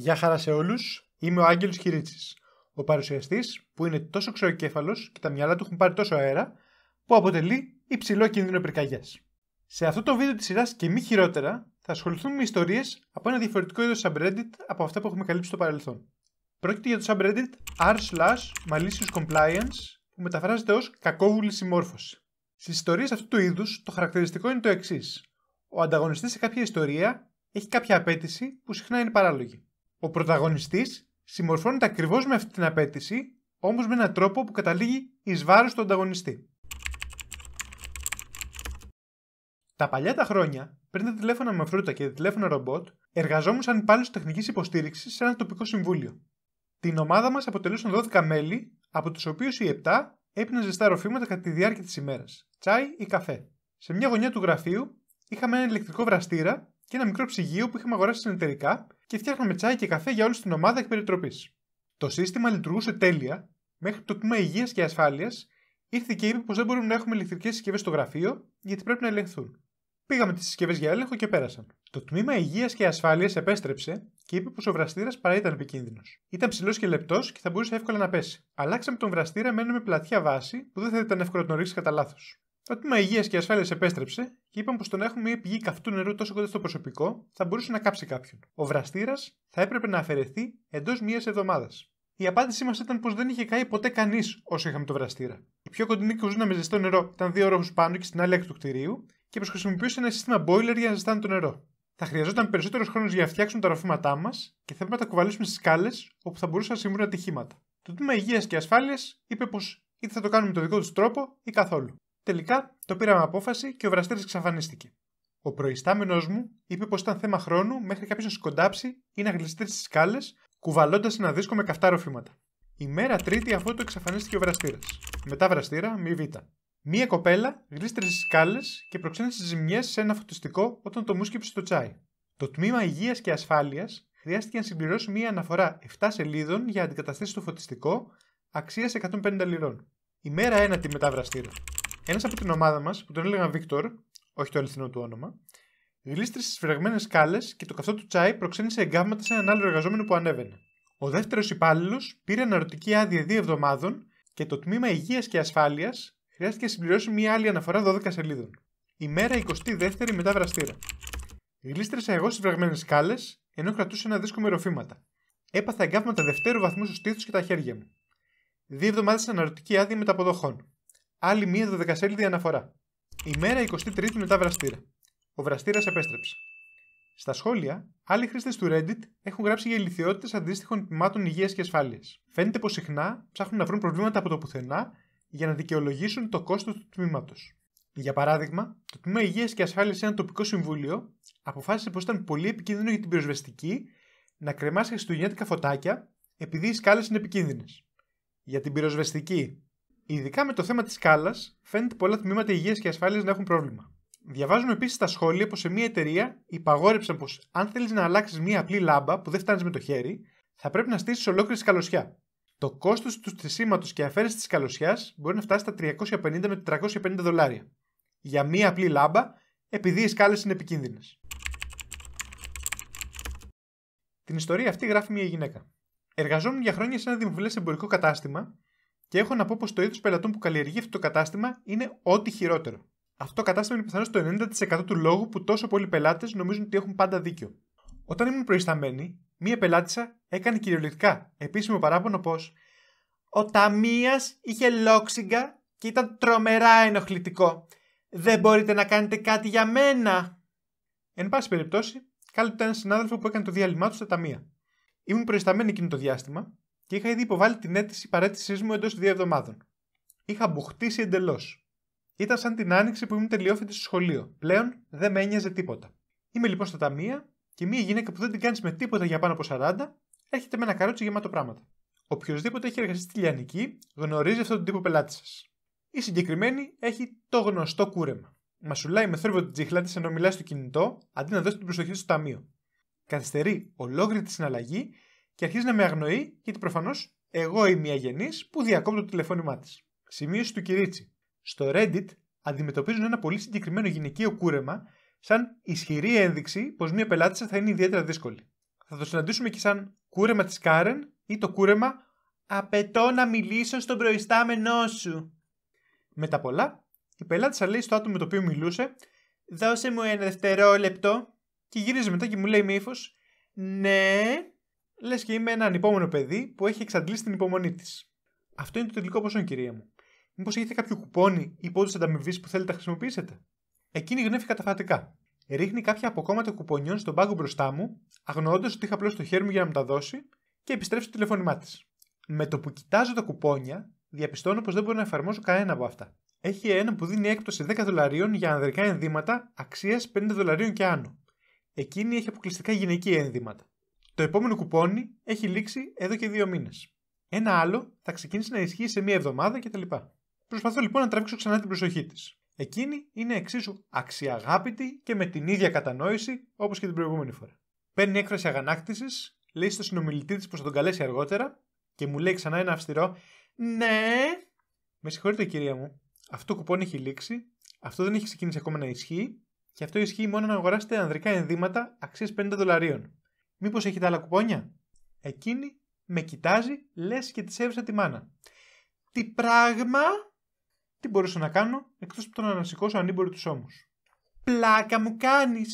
Γεια χαρά σε όλους. Είμαι ο Άγγελος Χειρίτσης, Ο παρουσιαστής που είναι τόσο ξεοκέφαλος και τα μυαλά του έχουν πάρει τόσο αέρα που αποτελεί υψηλό κίνδυνο πυρκαγιάς. Σε αυτό το βίντεο της σειράς και μη χειρότερα θα ασχοληθούμε με ιστορίες από ένα διαφορετικό είδος subreddit από αυτά που έχουμε καλύψει στο παρελθόν. Πρόκειται για το subreddit r/slash malicious compliance που μεταφράζεται ως κακόβουλη συμμόρφωση. Στις ιστορίες αυτού του είδους το χαρακτηριστικό είναι το εξής. Ο ανταγωνιστής σε κάποια ιστορία έχει κάποια απέτηση που συχνά είναι παράλογη. Ο πρωταγωνιστής συμμορφώνεται ακριβώς με αυτή την απέτηση, όμως με έναν τρόπο που καταλήγει εις βάρος του ανταγωνιστή. Τα παλιά τα χρόνια, πριν τα τηλέφωνα με φρούτα και τα τηλέφωνα ρομπότ, εργαζόμουν σαν υπάλληλο τεχνικής υποστήριξης σε ένα τοπικό συμβούλιο. Την ομάδα μας αποτελούσαν 12 μέλη, από τους οποίους οι 7 έπιναν ζεστά ροφήματα κατά τη διάρκεια της ημέρας, τσάι ή καφέ. Σε μια γωνιά του γραφείου είχαμε ένα ηλεκτρικό βραστήρα και ένα μικρό ψυγείο που είχαμε αγοράσει συνεταιρικά και φτιάχναμε τσάι και καφέ για όλη την ομάδα περιτροπή. Το σύστημα λειτουργούσε τέλεια μέχρι το τμήμα υγείας και ασφάλειας ήρθε και είπε πω δεν μπορούμε να έχουμε ηλεκτρικές συσκευές στο γραφείο γιατί πρέπει να ελεγχθούν. Πήγαμε τις συσκευές για έλεγχο και πέρασαν. Το τμήμα υγείας και ασφάλειας επέστρεψε και είπε πως ο βραστήρας παρά ήταν επικίνδυνος. Ήταν ψηλός και λεπτός και θα μπορούσε εύκολα να πέσει. Αλλάξαμε τον βραστήρα με με πλατιά βάση που δεν θα ήταν εύκολο να τον κατά λάθος. Το τμήμα Υγείας και Ασφάλειας επέστρεψε και είπαν πως το να έχουμε μια πηγή καυτού νερού τόσο κοντά στο προσωπικό θα μπορούσε να κάψει κάποιον. Ο βραστήρας θα έπρεπε να αφαιρεθεί εντός μία εβδομάδας. Η απάντησή μας ήταν πως δεν είχε καεί ποτέ κανείς όσο είχαμε το βραστήρα. Η πιο κοντινή κουζίνα με ζεστό νερό ήταν δύο ρόχου πάνω και στην άλλη άκρη του κτηρίου και πως χρησιμοποιούσε ένα σύστημα boiler για να ζεστάνε το νερό. Θα χρειαζόταν περισσότερος χρόνος για να φτιάξουν τα ροφήματά μας και θα έπρεπε να τα κουβαλήσουμε στις σκάλες όπου θα μπορούσαν να συμβούν ατυχήματα. Το τμήμα Υγείας και Ασφάλειας είπε πως είτε θα το κάνουμε με τον δικό τους τρόπο ή καθόλου. Τελικά το πήραμε απόφαση και ο βραστέρης εξαφανίστηκε. Ο προϊστάμενος μου είπε πως ήταν θέμα χρόνου μέχρι κάποιος να σκοντάψει ή να γλιστρεί στι σκάλες, κουβαλώντας ένα δίσκο με καυτά ροφήματα. Η να γλιστει στι σκαλε κουβαλωντα τρίτη αφού το εξαφανίστηκε ο βραστήρας. Μετά βραστήρα, μη β. Μία κοπέλα γλίστρε στι σκάλες και προξένησε ζημιές σε ένα φωτιστικό όταν το μουσκεψε το τσάι. Το τμήμα Υγείας και Ασφάλειας χρειάστηκε να συμπληρώσει μία αναφορά 7 σελίδων για αντικαταστήσεις του φωτιστικό αξίας 150 λιρών. Η μέρα ένατη μετά βραστήρα. Ένας από την ομάδα μας, που τον έλεγαν Βίκτορ, όχι το αληθινό του όνομα, γλίστρησε στι φρεγμένε σκάλες και το καυτό του τσάι προξένησε εγκάβματα σε έναν άλλο εργαζόμενο που ανέβαινε. Ο δεύτερος υπάλληλος πήρε αναρωτική άδεια δύο εβδομάδων και το τμήμα Υγείας και Ασφάλειας χρειάστηκε να συμπληρώσει μία άλλη αναφορά 12 σελίδων. Ημέρα 22η μετά βραστήρα. Γλίστρεσα εγώ στις βραγμένε σκάλες, ενώ κρατούσα ένα δίσκο με ροφήματα. Έπαθα εγκάβματα δευτέρου βαθμού στο και τα χέρια μου. Δύο εβδομάδες αναρωτική άδεια μεταποδοχών άλλη δωδεκασέλιδη δεκασέλιδη Η μέρα Ημέρα 23η μετά βραστήρα. Ο βραστήρας επέστρεψε. Στα σχόλια, άλλοι χρήστες του Reddit έχουν γράψει για ηλικιότητες αντίστοιχων τμήματων υγείας και ασφάλειας. Φαίνεται πως συχνά ψάχνουν να βρουν προβλήματα από το πουθενά για να δικαιολογήσουν το κόστος του τμήματος. Για παράδειγμα, το Τμήμα Υγείας και Ασφάλειας σε ένα τοπικό συμβούλιο αποφάσισε πως ήταν πολύ επικίνδυνο για την πυροσβεστική να κρεμάσει χριστουγεννιάτικα φωτάκια επειδή οι σκάλες είναι επικίνδυνες. Για την πυροσβεστική Ειδικά με το θέμα της σκάλας, φαίνεται πολλά τμήματα υγείας και ασφάλειας να έχουν πρόβλημα. Διαβάζουμε επίσης στα σχόλια πως σε μια εταιρεία υπαγόρεψαν πως αν θέλεις να αλλάξεις μια απλή λάμπα που δεν φτάνεις με το χέρι, θα πρέπει να στήσεις ολόκληρη σκαλωσιά. Το κόστος του στησίματο και αφαίρεσης της σκαλωσιάς μπορεί να φτάσει στα 350 με 450 δολάρια. Για μία απλή λάμπα, επειδή οι σκάλες είναι επικίνδυνες. Την ιστορία αυτή γράφει μια γυναίκα. Εργαζόμουν για χρόνια σε ένα δημοφιλές εμπορικό κατάστημα και έχω να πω πως το είδος πελατών που καλλιεργεί αυτό το κατάστημα είναι ό,τι χειρότερο. Αυτό το κατάστημα είναι πιθανώς το 90% του λόγου που τόσο πολλοί πελάτες νομίζουν ότι έχουν πάντα δίκιο. Όταν ήμουν προϊσταμένη, μία πελάτησα έκανε κυριολεκτικά επίσημο παράπονο πως Ο ταμεία είχε λόξιγκα και ήταν τρομερά ενοχλητικό. Δεν μπορείτε να κάνετε κάτι για μένα. Εν πάση περιπτώσει, κάλυπτε έναν συνάδελφο που έκανε το διάλειμμα του στα ταμεία. Ήμουν προϊσταμένη εκείνο το διάστημα και είχα ήδη υποβάλει την αίτηση παρέτησής μου εντός δύο εβδομάδων. Είχα μπουχτίσει εντελώς. Ήταν σαν την άνοιξη που ήμουν τελειόφιτη στο σχολείο. Πλέον δεν με ένοιαζε τίποτα. Είμαι λοιπόν στα ταμεία και μία γυναίκα που δεν την κάνεις με τίποτα για πάνω από 40 έρχεται με ένα καρότσι γεμάτο πράγματα. Οποιοδήποτε έχει εργαστεί στη λιανική γνωρίζει αυτόν τον τύπο πελάτης σας. Η συγκεκριμένη έχει το γνωστό κούρεμα. Μα σουλάει με θόρυβο την τσίχλα της ενώ μιλάει στο κινητό αντί να δώσει την προσοχή στο ταμείο. Καθυστερεί ολόκληρη τη συναλλαγή και αρχίζει να με αγνοεί, γιατί προφανώς εγώ είμαι η αγενής που διακόπτω το τηλεφώνημά της. Σημείωση του Κυρίτσι. Στο Reddit αντιμετωπίζουν ένα πολύ συγκεκριμένο γυναικείο κούρεμα σαν ισχυρή ένδειξη πως μια πελάτησα θα είναι ιδιαίτερα δύσκολη. Θα το συναντήσουμε και σαν κούρεμα της Κάρεν ή το κούρεμα Απαιτώ να μιλήσω στον προϊστάμενό σου. μετα πολλά, η πελάτησα λέει στο άτομο με το οποίο μιλούσε, Δώσε μου ένα δευτερόλεπτο, και γυρίζει μετά και μου λέει με ύφος, Ναι, Λες και είμαι ένα ανυπόμονο παιδί που έχει εξαντλήσει την υπομονή της. Αυτό είναι το τελικό ποσό, κυρία μου. Μήπως έχετε κάποιο κουπόνι ή πόντους ανταμοιβής που θέλετε να χρησιμοποιήσετε. Εκείνη γνέφει καταφατικά. Ρίχνει κάποια αποκόμματα κουπονιών στον πάγκο μπροστά μου, αγνοώντας ότι είχα απλώς το χέρι μου για να μου τα δώσει και επιστρέψει το τηλεφώνημά της. Με το που κοιτάζω τα κουπόνια, διαπιστώνω πως δεν μπορώ να εφαρμόσω κανένα από αυτά. Έχει ένα που δίνει έκπτωση 10 δολαρίων για ανδρικά ενδύματα αξίας 50 δολαρίων και άνω. Εκείνη έχει αποκλειστικά γυναικεία ενδύματα. Το επόμενο κουπόνι έχει λήξει εδώ και δύο μήνες. Ένα άλλο θα ξεκινήσει να ισχύει σε μία εβδομάδα κτλ. Προσπαθώ λοιπόν να τραβήξω ξανά την προσοχή της. Εκείνη είναι εξίσου αξιαγάπητη και με την ίδια κατανόηση όπως και την προηγούμενη φορά. Παίρνει έκφραση αγανάκτησης, λέει στο συνομιλητή της πως θα τον καλέσει αργότερα και μου λέει ξανά ένα αυστηρό Ναι! Με συγχωρείτε κυρία μου, αυτό κουπόνι έχει λήξει, αυτό δεν έχει ξεκινήσει ακόμα να ισχύει και αυτό ισχύει μόνο να αγοράσετε ανδρικά ενδύματα αξίας 50 δολαρίων. Μήπως έχετε άλλα κουπόνια. Εκείνη με κοιτάζει, λες και της έβρισα τη μάνα. Τι πράγμα! Τι μπορούσα να κάνω εκτός από το να ανασηκώσω ανήμπορη τους ώμους. Πλάκα μου κάνεις!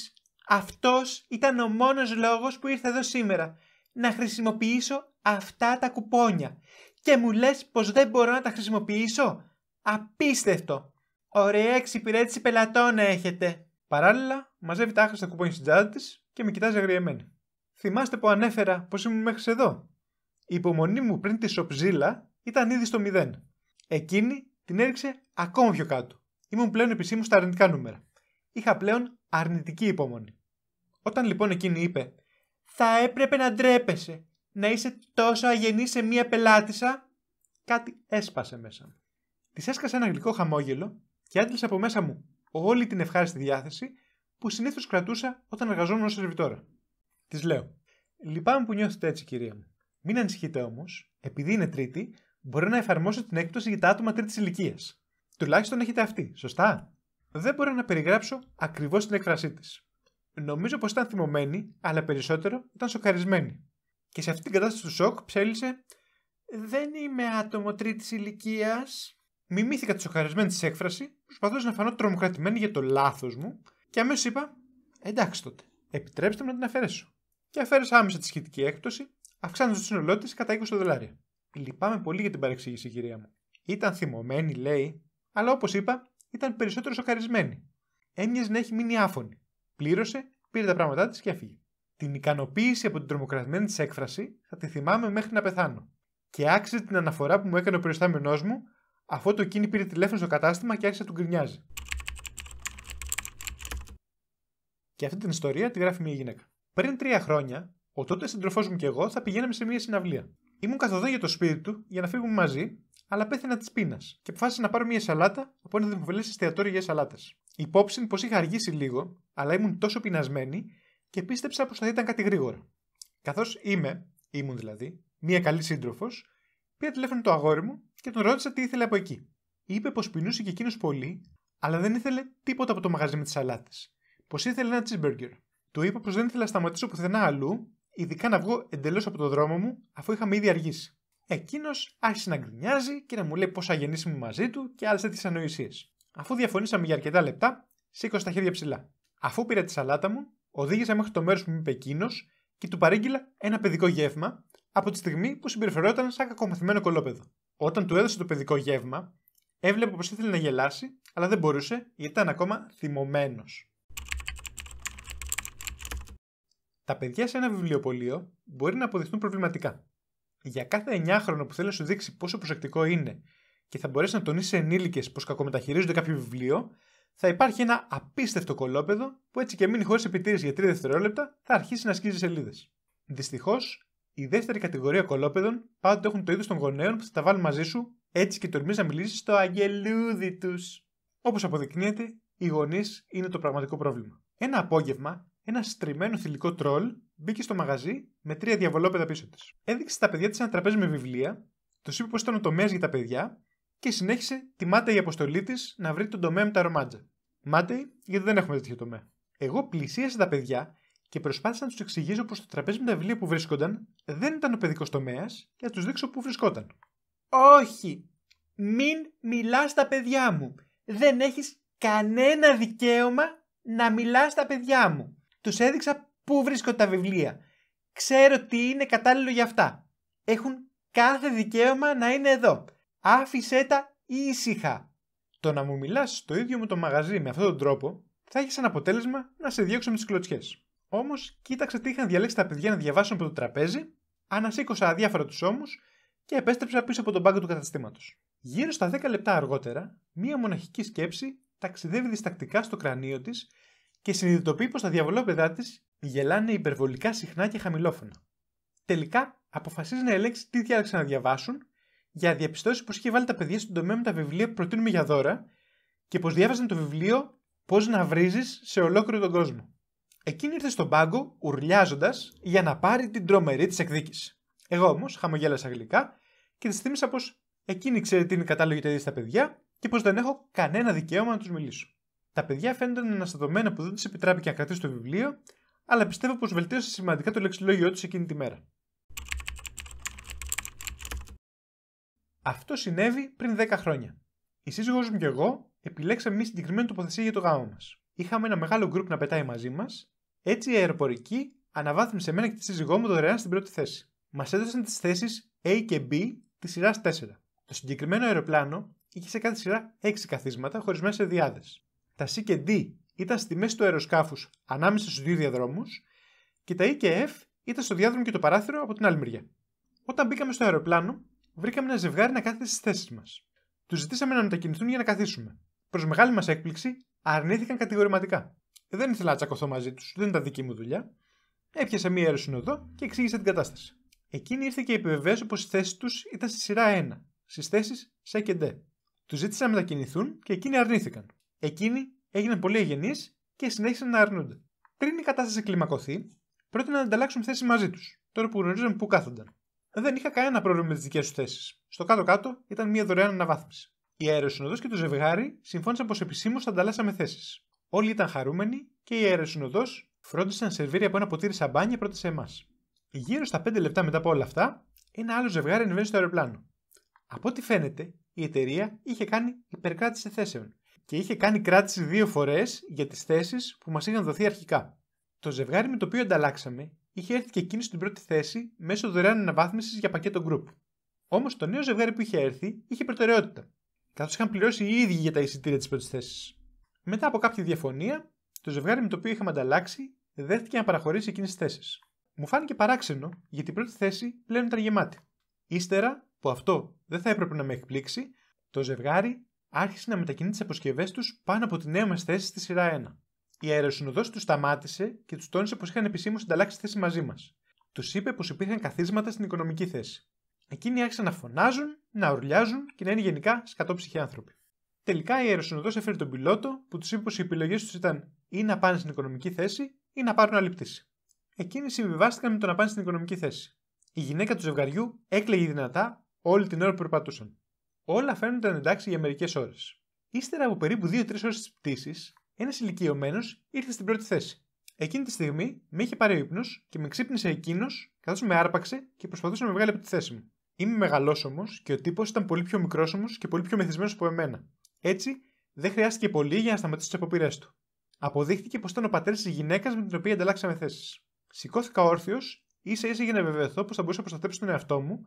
Αυτός ήταν ο μόνος λόγος που ήρθα εδώ σήμερα. Να χρησιμοποιήσω αυτά τα κουπόνια. Και μου λες πως δεν μπορώ να τα χρησιμοποιήσω. Απίστευτο! Ωραία εξυπηρέτηση πελατών έχετε. Παράλληλα, μαζεύει τα άχρηστα κουπόνια στην τσάντα της και με κοιτάζει αγριεμένη. Θυμάστε που ανέφερα πως ήμουν μέχρι εδώ. Η υπομονή μου πριν τη σοπζίλα ήταν ήδη στο 0. Εκείνη την έριξε ακόμα πιο κάτω. Ήμουν πλέον επισήμως στα αρνητικά νούμερα. Είχα πλέον αρνητική υπομονή. Όταν λοιπόν εκείνη είπε «Θα έπρεπε να ντρέπεσαι, να είσαι τόσο αγενή σε μία πελάτησα», κάτι έσπασε μέσα μου. Της έσκασε ένα γλυκό χαμόγελο και άντλησε από μέσα μου όλη την ευχάριστη διάθεση που συνήθως κρατούσα όταν εργαζόμουν ως σερβιτόρα. Τη λέω. Λυπάμαι που νιώθετε έτσι, κυρία μου. Μην ανησυχείτε όμως, επειδή είναι Τρίτη, μπορεί να εφαρμόσω την έκπτωση για τα άτομα τρίτης ηλικίας. Τουλάχιστον έχετε αυτή, σωστά. Δεν μπορώ να περιγράψω ακριβώς την έκφρασή της. Νομίζω πως ήταν θυμωμένη, αλλά περισσότερο ήταν σοκαρισμένη. Και σε αυτή την κατάσταση του σοκ ψέλισε. Δεν είμαι άτομο τρίτης ηλικίας. Μιμήθηκα τη σοκαρισμένη της έκφραση, προσπαθώντας να φανώ τρομοκρατημένη για το λάθος μου, και αμέσως είπα: Εντάξει τότε, επιτρέψτε μου να την αφαιρέσω και αφαίρεσε άμεσα τη σχετική έκπτωση, αυξάνοντας το σύνολό της κατά 20 δολάρια. Λυπάμαι πολύ για την παρεξήγηση, κυρία μου. Ήταν θυμωμένη, λέει, αλλά όπως είπα, ήταν περισσότερο σοκαρισμένη. Έμοιαζε να έχει μείνει άφωνη. Πλήρωσε, πήρε τα πράγματά της και έφυγε. Την ικανοποίηση από την τρομοκρατημένη της έκφραση θα τη θυμάμαι μέχρι να πεθάνω. Και άξιζε την αναφορά που μου έκανε ο περιστάμενό μου, αφού το εκείνη πήρε τηλέφωνο στο κατάστημα και άρχισε να του γκρινιάζει. Και αυτή την ιστορία τη γράφει μια γυναίκα. Πριν τρία χρόνια, ο τότε συντροφό μου και εγώ θα πηγαίναμε σε μια συναυλία. Ήμουν καθοδόν για το σπίτι του για να φύγουμε μαζί, αλλά πέθανα της πείνας και αποφάσισα να πάρω μια σαλάτα από ένα δημοφιλές εστιατόριο για σαλάτες. Υπόψη πως είχα αργήσει λίγο, αλλά ήμουν τόσο πεινασμένη και πίστεψα πως θα ήταν κάτι γρήγορα. Καθώς είμαι, ήμουν δηλαδή, μια καλή σύντροφος, πήρα τηλέφωνο το αγόρι μου και τον ρώτησα τι ήθελε από εκεί. Είπε πως πεινούσε και εκείνος πολύ, αλλά δεν ήθελε τίποτα από το μαγαζί με τις σαλάτες. Πως ήθελε ένα cheeseburger. Του είπα πως δεν ήθελα να σταματήσω πουθενά αλλού, ειδικά να βγω εντελώς από το δρόμο μου, αφού είχαμε ήδη αργήσει. Εκείνος άρχισε να γκρινιάζει και να μου λέει πόσα θα μου μαζί του και άλλες τέτοιες ανοησίες. Αφού διαφωνήσαμε για αρκετά λεπτά, σήκωσα τα χέρια ψηλά. Αφού πήρα τη σαλάτα μου, οδήγησα μέχρι το μέρος που μου είπε εκείνος και του παρήγγειλα ένα παιδικό γεύμα από τη στιγμή που συμπεριφερόταν σαν κακομαθημένο κολόπεδο. Όταν του έδωσε το παιδικό γεύμα, έβλεπε πως ήθελε να γελάσει, αλλά δεν μπορούσε γιατί ήταν ακόμα θυμωμένος. τα παιδιά σε ένα βιβλιοπωλείο μπορεί να αποδειχθούν προβληματικά. Για κάθε 9χρονο που θέλει να σου δείξει πόσο προσεκτικό είναι και θα μπορέσει να τονίσεις σε ενήλικες πως κακομεταχειρίζονται κάποιο βιβλίο, θα υπάρχει ένα απίστευτο κολόπεδο που έτσι και μείνει χωρίς επιτήρηση για 3 δευτερόλεπτα θα αρχίσει να σκίζει σελίδες. Δυστυχώς, η δεύτερη κατηγορία κολόπεδων πάντοτε έχουν το είδος των γονέων που θα τα βάλουν μαζί σου, έτσι και τολμείς να μιλήσεις στο αγγελούδι τους. Όπως αποδεικνύεται, οι γονείς είναι το πραγματικό πρόβλημα. Ένα απόγευμα, ένα στριμμένο θηλυκό τρόλ μπήκε στο μαγαζί με τρία διαβολόπεδα πίσω της. Έδειξε τα παιδιά της ένα τραπέζι με βιβλία, του είπε πως ήταν ο τομέας για τα παιδιά και συνέχισε τη μάταιη η αποστολή της να βρει τον τομέα με τα ρομάτζα. Μάταιη γιατί δεν έχουμε τέτοιο τομέα. Εγώ πλησίασα τα παιδιά και προσπάθησα να τους εξηγήσω πως το τραπέζι με τα βιβλία που βρίσκονταν δεν ήταν ο παιδικός τομέας και να τους δείξω πού βρισκόταν. Όχι! Μην μιλάς στα παιδιά μου! Δεν έχεις κανένα δικαίωμα να μιλάς στα παιδιά μου! τους έδειξα πού βρίσκω τα βιβλία. Ξέρω τι είναι κατάλληλο για αυτά. Έχουν κάθε δικαίωμα να είναι εδώ. Άφησέ τα ήσυχα. Το να μου μιλάς στο ίδιο μου το μαγαζί με αυτόν τον τρόπο θα έχει σαν αποτέλεσμα να σε διώξω με τις κλωτσιές. Όμως κοίταξα τι είχαν διαλέξει τα παιδιά να διαβάσουν από το τραπέζι, ανασήκωσα αδιάφορα τους ώμους και επέστρεψα πίσω από τον πάγκο του καταστήματος. Γύρω στα 10 λεπτά αργότερα, μία μοναχική σκέψη ταξιδεύει διστακτικά στο κρανίο της και συνειδητοποιεί πως τα διαβολόπαιδά της γελάνε υπερβολικά συχνά και χαμηλόφωνα. Τελικά αποφασίζει να ελέγξει τι διάλεξαν να διαβάσουν για να διαπιστώσει πως είχε βάλει τα παιδιά στον τομέα με τα βιβλία που προτείνουμε για δώρα και πως διάβαζαν το βιβλίο Πώς να βρίζεις σε ολόκληρο τον κόσμο. Εκείνη ήρθε στον πάγκο ουρλιάζοντας για να πάρει την τρομερή της εκδίκηση. Εγώ όμως χαμογέλασα γλυκά και της θύμισα πως εκείνη ξέρει τι είναι κατάλογη τα παιδιά και πως δεν έχω κανένα δικαίωμα να τους μιλήσω. Τα παιδιά φαίνονται αναστατωμένα που δεν τους επιτράπηκε να κρατήσει το βιβλίο, αλλά πιστεύω πως βελτίωσε σημαντικά το λεξιλόγιο τους εκείνη τη μέρα. Αυτό συνέβη πριν 10 χρόνια. Η σύζυγός μου και εγώ επιλέξαμε μια συγκεκριμένη τοποθεσία για το γάμο μας. Είχαμε ένα μεγάλο γκρουπ να πετάει μαζί μας, έτσι η αεροπορική αναβάθμισε εμένα και τη σύζυγό μου δωρεάν στην πρώτη θέση. Μας έδωσαν τις θέσεις A και B της σειράς 4. Το συγκεκριμένο αεροπλάνο είχε σε κάθε σειρά 6 καθίσματα χωρισμένα σε διάδες. Τα C και D ήταν στη μέση του αεροσκάφους ανάμεσα στους δύο διαδρόμους και τα E και F ήταν στο διάδρομο και το παράθυρο από την άλλη μεριά. Όταν μπήκαμε στο αεροπλάνο, βρήκαμε ένα ζευγάρι να κάθεται στις θέσεις μας. Τους ζητήσαμε να μετακινηθούν για να καθίσουμε. Προς μεγάλη μας έκπληξη, αρνήθηκαν κατηγορηματικά. Δεν ήθελα να τσακωθώ μαζί τους, δεν ήταν δική μου δουλειά. Έπιασα μία αεροσυνοδό και εξήγησα την κατάσταση. Εκείνη ήρθε και επιβεβαίωσε πως οι θέσεις τους ήταν στη σειρά 1, στις θέσεις C και D. Τους ζήτησα να μετακινηθούν και εκείνοι αρνήθηκαν. Εκείνοι έγιναν πολύ αγενεί και συνέχισαν να αρνούνται. Πριν η κατάσταση κλιμακωθεί, πρότειναν να ανταλλάξουν θέσει μαζί τους, τώρα που γνωρίζαμε πού κάθονταν. Δεν είχα κανένα πρόβλημα με τις δικές τους θέσεις. Στο κάτω-κάτω ήταν μια δωρεάν αναβάθμιση. Η αεροσυνοδός και το ζευγάρι συμφώνησαν πως επισήμως θα ανταλλάσσαμε θέσεις. Όλοι ήταν χαρούμενοι και η αεροσυνοδός φρόντισε να σερβίρει από ένα ποτήρι σαμπάνια πρώτα σε εμάς. Γύρω στα 5 λεπτά μετά από όλα αυτά, ένα άλλο ζευγάρι ανεβαίνει στο αεροπλάνο. Από ό,τι φαίνεται, η εταιρεία είχε κάνει υπερκράτηση θέσεων και είχε κάνει κράτηση δύο φορές για τις θέσεις που μας είχαν δοθεί αρχικά. Το ζευγάρι με το οποίο ανταλλάξαμε είχε έρθει και εκείνη στην πρώτη θέση μέσω δωρεάν αναβάθμισης για πακέτο group. Όμως το νέο ζευγάρι που είχε έρθει είχε προτεραιότητα, καθώς είχαν πληρώσει οι ίδιοι για τα εισιτήρια της πρώτης θέσης. Μετά από κάποια διαφωνία, το ζευγάρι με το οποίο είχαμε ανταλλάξει δέχτηκε να παραχωρήσει εκείνες τις θέσεις. Μου φάνηκε παράξενο γιατί η πρώτη θέση πλέον ήταν γεμάτη. Ύστερα, που αυτό δεν θα έπρεπε να με εκπλήξει, το ζευγάρι άρχισε να μετακινεί τις αποσκευές τους πάνω από τη νέα μας θέση στη σειρά 1. Η αεροσυνοδός τους σταμάτησε και τους τόνισε πως είχαν επισήμως ανταλλάξει θέση μαζί μας. Τους είπε πως υπήρχαν καθίσματα στην οικονομική θέση. Εκείνοι άρχισαν να φωνάζουν, να ουρλιάζουν και να είναι γενικά σκατόψυχοι άνθρωποι. Τελικά η αεροσυνοδός έφερε τον πιλότο που τους είπε πως οι επιλογές τους ήταν ή να πάνε στην οικονομική θέση ή να πάρουν άλλη πτήση. Εκείνοι συμβιβάστηκαν με το να πάνε στην οικονομική θέση. Η γυναίκα του ζευγαριού έκλαιγε δυνατά όλη την ώρα που περπατούσαν. Όλα φαίνονταν εντάξει για μερικές ώρες. Ύστερα από περίπου 2-3 ώρες της πτήσης, ένας ηλικιωμένος ήρθε στην πρώτη θέση. Εκείνη τη στιγμή με είχε πάρει ο ύπνος και με ξύπνησε εκείνος, καθώς με άρπαξε και προσπαθούσε να με βγάλει από τη θέση μου. Είμαι μεγάλο όμως και ο τύπος ήταν πολύ πιο μικρός όμως και πολύ πιο μεθυσμένος από εμένα. Έτσι, δεν χρειάστηκε πολύ για να σταματήσει τις αποπειρές του. Αποδείχθηκε πως ήταν ο πατέρας της γυναίκας με την οποία ανταλλάξαμε θέσεις. Σηκώθηκα όρθιος, ίσα ίσα για να βεβαιωθώ πως θα μπορούσα να προστατέψω τον εαυτό μου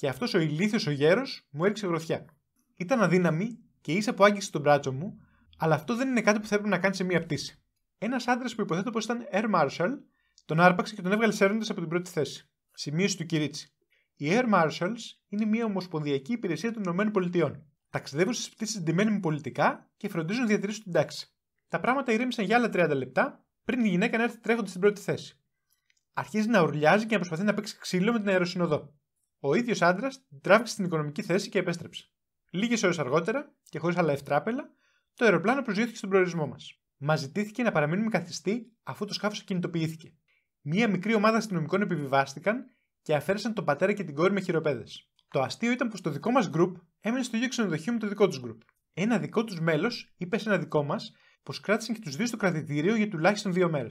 και αυτός ο ηλίθιος ο γέρος μου έριξε γροθιά. Ήταν αδύναμη και ίσα που άγγιξε τον μπράτσο μου, αλλά αυτό δεν είναι κάτι που θα έπρεπε να κάνεις σε μία πτήση. Ένας άντρας που υποθέτω πως ήταν Air Marshal, τον άρπαξε και τον έβγαλε σέρνοντα από την πρώτη θέση. Σημείωση του Κυρίτσι. Οι Air Marshals είναι μια ομοσπονδιακή υπηρεσία των ΗΠΑ. Ταξιδεύουν στις πτήσεις συντημένοι με πολιτικά και φροντίζουν να διατηρήσουν την τάξη. Τα πράγματα ηρέμησαν για άλλα 30 λεπτά πριν η γυναίκα να έρθει τρέχοντας στην πρώτη θέση. Αρχίζει να ουρλιάζει και να προσπαθεί να παίξει ξύλο με την αεροσυνοδό. Ο ίδιος άντρας τράβηξε στην οικονομική θέση και επέστρεψε. Λίγες ώρες αργότερα και χωρίς άλλα ευτράπελα, το αεροπλάνο προσγειώθηκε στον προορισμό μας. Μας ζητήθηκε να παραμείνουμε καθιστή αφού το σκάφος κινητοποιήθηκε. Μία μικρή ομάδα αστυνομικών επιβιβάστηκαν και αφαίρεσαν τον πατέρα και την κόρη με χειροπέδες. Το αστείο ήταν πως το δικό μας γκρουπ έμενε στο ίδιο ξενοδοχείο με το δικό τους γκρουπ. Ένα δικό τους μέλος είπε σε ένα δικό μας πως κράτησαν και τους δύο στο κρατητήριο για τουλάχιστον δύο μέρες.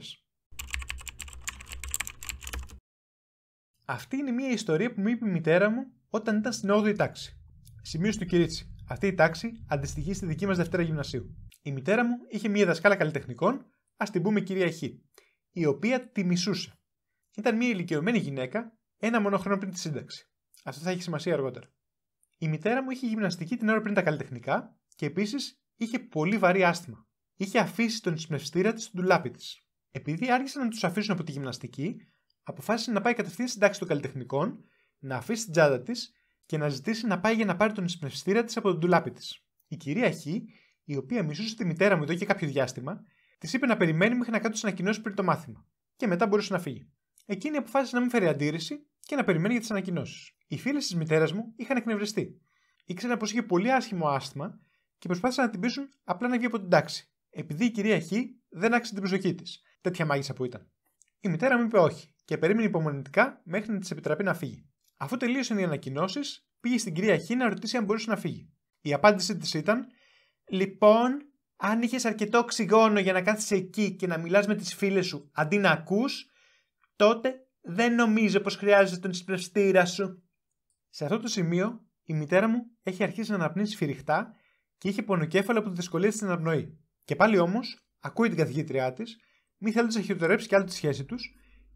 Αυτή είναι μια ιστορία που μου είπε η μητέρα μου όταν ήταν στην 8η τάξη. Σημείωση του Κυρίτσι. Αυτή η τάξη αντιστοιχεί στη δική μας Δευτέρα Γυμνασίου. Η μητέρα μου είχε μια δασκάλα καλλιτεχνικών, ας την πούμε κυρία Χ, η οποία τη μισούσε. Ήταν μια ηλικιωμένη γυναίκα, ένα μόνο χρόνο πριν τη σύνταξη. Αυτό θα έχει σημασία αργότερα. Η μητέρα μου είχε γυμναστική την ώρα πριν τα καλλιτεχνικά και επίσης είχε πολύ βαρύ άσθημα. Είχε αφήσει τον εισπνευστήρα της στον τουλάπι της. Επειδή άρχισαν να τους αφήσουν από τη γυμναστική, αποφάσισε να πάει κατευθείαν στην τάξη των καλλιτεχνικών, να αφήσει την τσάντα της και να ζητήσει να πάει για να πάρει τον εισπνευστήρα της από τον τουλάπι της. Η κυρία Χ, η οποία μισούσε τη μητέρα μου εδώ και κάποιο διάστημα, της είπε να περιμένει μέχρι να κάνει τι ανακοινώσεις πριν το μάθημα. Και μετά μπορούσε να φύγει. Εκείνη αποφάσισε να μην φέρει αντίρρηση και να περιμένει για τις ανακοινώσεις. Οι φίλες της μητέρας μου είχαν εκνευριστεί. Ήξεραν πως είχε πολύ άσχημο άσθημα και προσπάθησαν να την πείσουν απλά να βγει από την τάξη. Επειδή η κυρία Χ δεν άξιζε την προσοχή της. Τέτοια μάγισσα που ήταν. Η μητέρα μου είπε όχι και περίμενε υπομονητικά μέχρι να της επιτραπεί να φύγει. Αφού τελείωσαν οι ανακοινώσεις, πήγε στην κυρία Χ να ρωτήσει αν μπορούσε να φύγει. Η απάντησή της ήταν: Λοιπόν, αν είχες αρκετό οξυγόνο για να κάθεσαι εκεί και να μιλάς με τις φίλες σου αντί να ακούς, τότε δεν νομίζω πως χρειάζεσαι τον εισπνευστήρα σου. Σε αυτό το σημείο, η μητέρα μου έχει αρχίσει να αναπνύει σφυριχτά και είχε πονοκέφαλο από τη δυσκολία στην αναπνοή. Και πάλι όμως, ακούει την καθηγήτριά της, μη θέλει να χειροτερέψει κι άλλο τη σχέση τους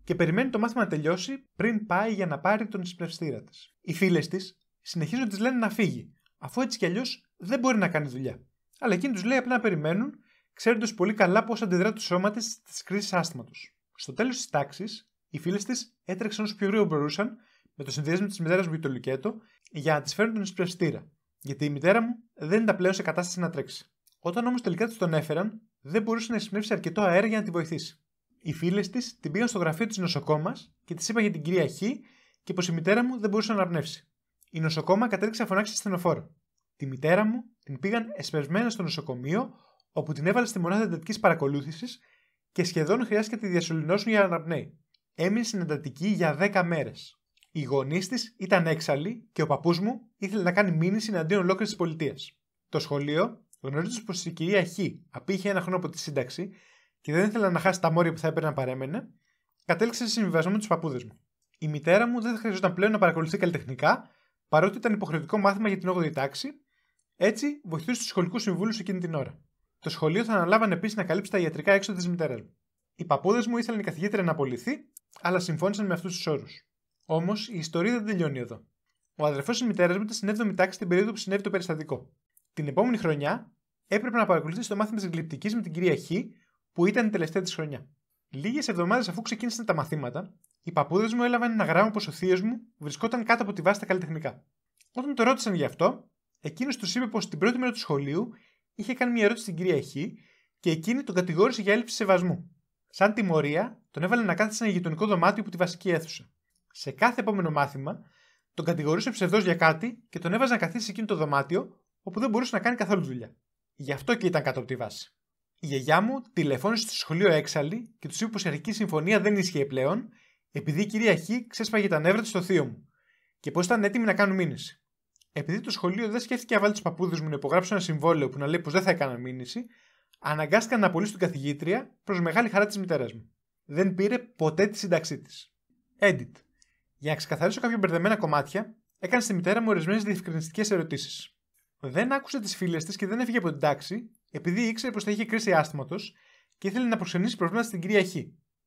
και περιμένει το μάθημα να τελειώσει πριν πάει για να πάρει τον εισπνευστήρα της. Οι φίλες της συνεχίζουν να της λένε να φύγει, αφού έτσι κι αλλιώς δεν μπορεί να κάνει δουλειά. Αλλά εκείνη τους λέει απλά να περιμένουν, ξέροντας πολύ καλά πώς αντιδρά το σώμα της στις κρίσεις άσθηματος. Στο τέλος της τάξης, οι φίλες της έτρεξαν όσο πιο γρήγορα μπορούσαν με το συνδυασμό της μητέρας μου και το Λουκέτο για να της φέρουν τον εισπνευστήρα, γιατί η μητέρα μου δεν ήταν πλέον σε κατάσταση να τρέξει. Όταν όμως τελικά της τον έφεραν, δεν μπορούσε να εισπνεύσει αρκετό αέρα για να τη βοηθήσει οι φίλες της την πήγαν στο γραφείο της νοσοκόμας και της είπα για την κυρία Χ και πως η μητέρα μου δεν μπορούσε να αναπνεύσει. Η νοσοκόμα κατέληξε να φωνάξει στενοφόρο. Τη μητέρα μου την πήγαν εσπευσμένα στο νοσοκομείο, όπου την έβαλε στη μονάδα εντατικής παρακολούθησης και σχεδόν χρειάστηκε τη διασωληνώσουν για να αναπνέει. Έμεινε στην εντατική για 10 μέρες. Οι γονείς της ήταν έξαλλοι και ο παππούς μου ήθελε να κάνει μήνυση εναντίον ολόκληρης της πολιτείας. Το σχολείο, γνωρίζοντας πως η κυρία Χ απήχε ένα χρόνο από τη σύνταξη, και δεν ήθελα να χάσει τα μόρια που θα έπαιρνε να παρέμενε, κατέληξε σε συμβιβασμό με τους παππούδες μου. Η μητέρα μου δεν χρειαζόταν πλέον να παρακολουθεί καλλιτεχνικά, παρότι ήταν υποχρεωτικό μάθημα για την 8η τάξη, έτσι βοηθούσε τους σχολικούς συμβούλους εκείνη την ώρα. Το σχολείο θα αναλάβανε επίσης να καλύψει τα ιατρικά έξοδα της μητέρας μου. Οι παππούδες μου ήθελαν η καθηγήτρια να απολυθεί, αλλά συμφώνησαν με αυτούς τους όρους. Όμως η ιστορία δεν τελειώνει εδώ. Ο αδερφός της μητέρας μου ήταν στην 7η τάξη την περίοδο που συνέβη το περιστατικό. Την επόμενη χρονιά έπρεπε να παρακολουθήσει το μάθημα της γλυπτική με την κυρία Χ, που ήταν η τελευταία της χρονιά. Λίγες εβδομάδες αφού ξεκίνησαν τα μαθήματα, οι παππούδες μου έλαβαν ένα γράμμα πως ο θείος μου βρισκόταν κάτω από τη βάση τα καλλιτεχνικά. Όταν το ρώτησαν γι' αυτό, εκείνος τους είπε πως την πρώτη μέρα του σχολείου είχε κάνει μια ερώτηση στην κυρία Χ και εκείνη τον κατηγόρησε για έλλειψη σεβασμού. Σαν τιμωρία, τον έβαλε να κάθεται σε ένα γειτονικό δωμάτιο που τη βασική αίθουσα. Σε κάθε επόμενο μάθημα, τον κατηγορούσε ψευδός για κάτι και τον έβαζε να καθίσει σε εκείνο το δωμάτιο, όπου δεν μπορούσε να κάνει καθόλου δουλειά. Γι' αυτό και ήταν κάτω από τη βάση η γιαγιά μου τηλεφώνησε στο σχολείο έξαλλη και τους είπε πως η αρχική συμφωνία δεν ίσχυε πλέον, επειδή η κυρία Χ ξέσπαγε τα νεύρα της στο θείο μου και πως ήταν έτοιμη να κάνουν μήνυση. Επειδή το σχολείο δεν σκέφτηκε να βάλει τους παππούδες μου να υπογράψουν ένα συμβόλαιο που να λέει πως δεν θα έκαναν μήνυση, αναγκάστηκαν να απολύσουν την καθηγήτρια προς μεγάλη χαρά της μητέρας μου. Δεν πήρε ποτέ τη σύνταξή της. Edit. Για να ξεκαθαρίσω κάποια μπερδεμένα κομμάτια, έκανε στη μητέρα μου ορισμένες διευκρινιστικές ερωτήσεις. Δεν άκουσε τις φίλες της και δεν έφυγε από την τάξη, επειδή ήξερε πως θα είχε κρίση άσθηματο και ήθελε να προξενήσει προβλήματα στην κυρία Χ.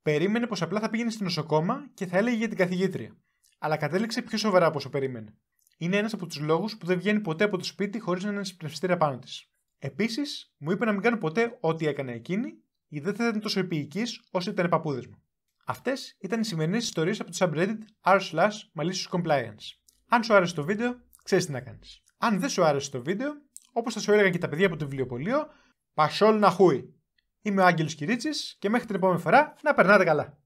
Περίμενε πως απλά θα πήγαινε στην νοσοκόμα και θα έλεγε για την καθηγήτρια. Αλλά κατέληξε πιο σοβαρά από όσο περίμενε. Είναι ένας από τους λόγους που δεν βγαίνει ποτέ από το σπίτι χωρίς να είναι συμπνευστήρα πάνω της. Επίσης, μου είπε να μην κάνω ποτέ ό,τι έκανε εκείνη, γιατί δεν θα ήταν τόσο επίοικη όσο ήταν παππούδες μου. Αυτές ήταν οι σημερινές ιστορίες από το subreddit r/malicious compliance. Αν σου άρεσε το βίντεο, ξέρεις τι να κάνεις. Αν δεν σου άρεσε το βίντεο, Όπως θα σου έλεγα και τα παιδιά από το βιβλιοπωλείο, Πασόλ Ναχούι. Είμαι ο Άγγελος Κυρίτσι και μέχρι την επόμενη φορά να περνάτε καλά.